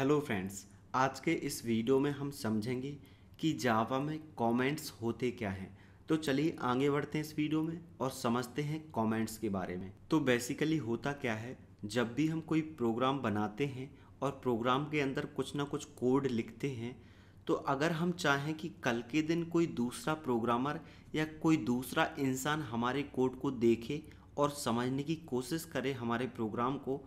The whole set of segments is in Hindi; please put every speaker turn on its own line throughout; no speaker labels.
हेलो फ्रेंड्स आज के इस वीडियो में हम समझेंगे कि जावा में कमेंट्स होते क्या हैं तो चलिए आगे बढ़ते हैं इस वीडियो में और समझते हैं कमेंट्स के बारे में तो बेसिकली होता क्या है जब भी हम कोई प्रोग्राम बनाते हैं और प्रोग्राम के अंदर कुछ ना कुछ कोड लिखते हैं तो अगर हम चाहें कि कल के दिन कोई दूसरा प्रोग्रामर या कोई दूसरा इंसान हमारे कोड को देखे और समझने की कोशिश करे हमारे प्रोग्राम को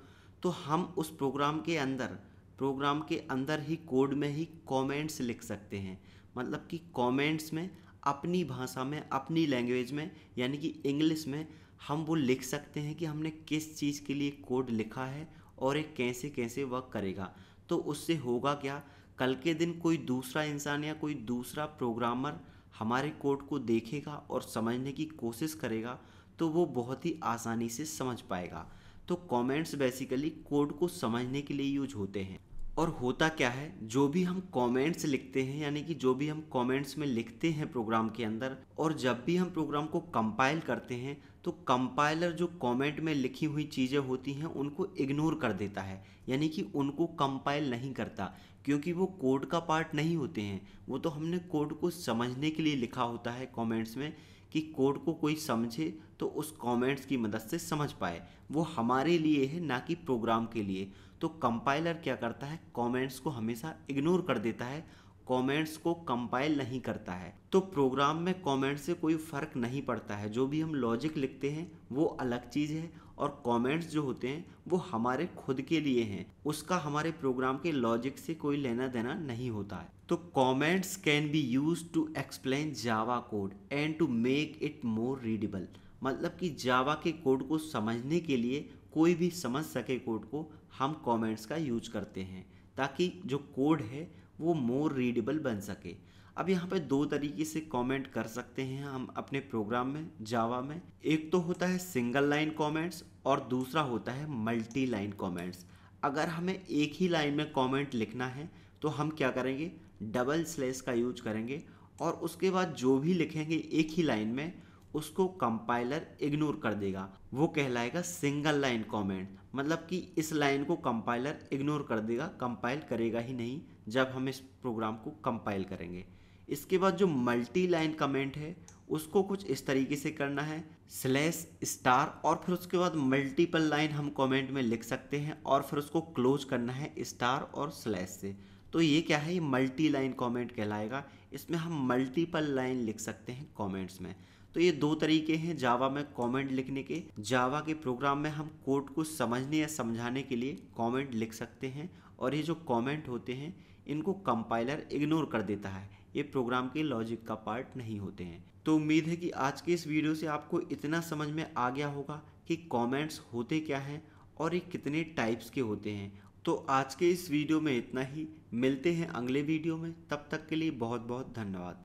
तो हम उस प्रोग्राम के अंदर प्रोग्राम के अंदर ही कोड में ही कमेंट्स लिख सकते हैं मतलब कि कमेंट्स में अपनी भाषा में अपनी लैंग्वेज में यानी कि इंग्लिश में हम वो लिख सकते हैं कि हमने किस चीज़ के लिए कोड लिखा है और ये कैसे कैसे वर्क करेगा तो उससे होगा क्या कल के दिन कोई दूसरा इंसान या कोई दूसरा प्रोग्रामर हमारे कोड को देखेगा और समझने की कोशिश करेगा तो वो बहुत ही आसानी से समझ पाएगा तो कमेंट्स बेसिकली कोड को समझने के लिए यूज होते हैं और होता क्या है जो भी हम कमेंट्स लिखते हैं यानी कि जो भी हम कमेंट्स में लिखते हैं प्रोग्राम के अंदर और जब भी हम प्रोग्राम को कंपाइल करते हैं तो कंपाइलर जो कमेंट में लिखी हुई चीज़ें होती हैं उनको इग्नोर कर देता है यानी कि उनको कंपाइल नहीं करता क्योंकि वो कोड का पार्ट नहीं होते हैं वो तो हमने कोड को समझने के लिए लिखा होता है कमेंट्स में कि कोड को कोई समझे तो उस कमेंट्स की मदद से समझ पाए वो हमारे लिए है ना कि प्रोग्राम के लिए तो कंपाइलर क्या करता है कमेंट्स को हमेशा इग्नोर कर देता है कमेंट्स को कंपाइल नहीं करता है तो प्रोग्राम में कमेंट से कोई फ़र्क नहीं पड़ता है जो भी हम लॉजिक लिखते हैं वो अलग चीज़ है और कमेंट्स जो होते हैं वो हमारे खुद के लिए हैं उसका हमारे प्रोग्राम के लॉजिक से कोई लेना देना नहीं होता है तो comments can be use to explain Java code and to make it more readable मतलब कि जावा के कोड को समझने के लिए कोई भी समझ सके कोड को हम कमेंट्स का यूज करते हैं ताकि जो कोड है वो मोर रीडेबल बन सके अब यहाँ पे दो तरीके से कमेंट कर सकते हैं हम अपने प्रोग्राम में जावा में एक तो होता है सिंगल लाइन कमेंट्स और दूसरा होता है मल्टी लाइन कमेंट्स अगर हमें एक ही लाइन में कमेंट लिखना है तो हम क्या करेंगे डबल स्लेस का यूज करेंगे और उसके बाद जो भी लिखेंगे एक ही लाइन में उसको कंपाइलर इग्नोर कर देगा वो कहलाएगा सिंगल लाइन कमेंट मतलब कि इस लाइन को कंपाइलर इग्नोर कर देगा कंपाइल करेगा ही नहीं जब हम इस प्रोग्राम को कंपाइल करेंगे इसके बाद जो मल्टी लाइन कमेंट है उसको कुछ इस तरीके से करना है स्लैश स्टार और फिर उसके बाद मल्टीपल लाइन हम कमेंट में लिख सकते हैं और फिर उसको क्लोज करना है स्टार और स्लैश से तो ये क्या है ये मल्टी लाइन कमेंट कहलाएगा इसमें हम मल्टीपल लाइन लिख सकते हैं कमेंट्स में तो ये दो तरीके हैं जावा में कमेंट लिखने के जावा के प्रोग्राम में हम कोड को समझने या समझाने के लिए कमेंट लिख सकते हैं और ये जो कमेंट होते हैं इनको कंपाइलर इग्नोर कर देता है ये प्रोग्राम के लॉजिक का पार्ट नहीं होते हैं तो उम्मीद है कि आज के इस वीडियो से आपको इतना समझ में आ गया होगा कि कॉमेंट्स होते क्या हैं और ये कितने टाइप्स के होते हैं तो आज के इस वीडियो में इतना ही मिलते हैं अगले वीडियो में तब तक के लिए बहुत बहुत धन्यवाद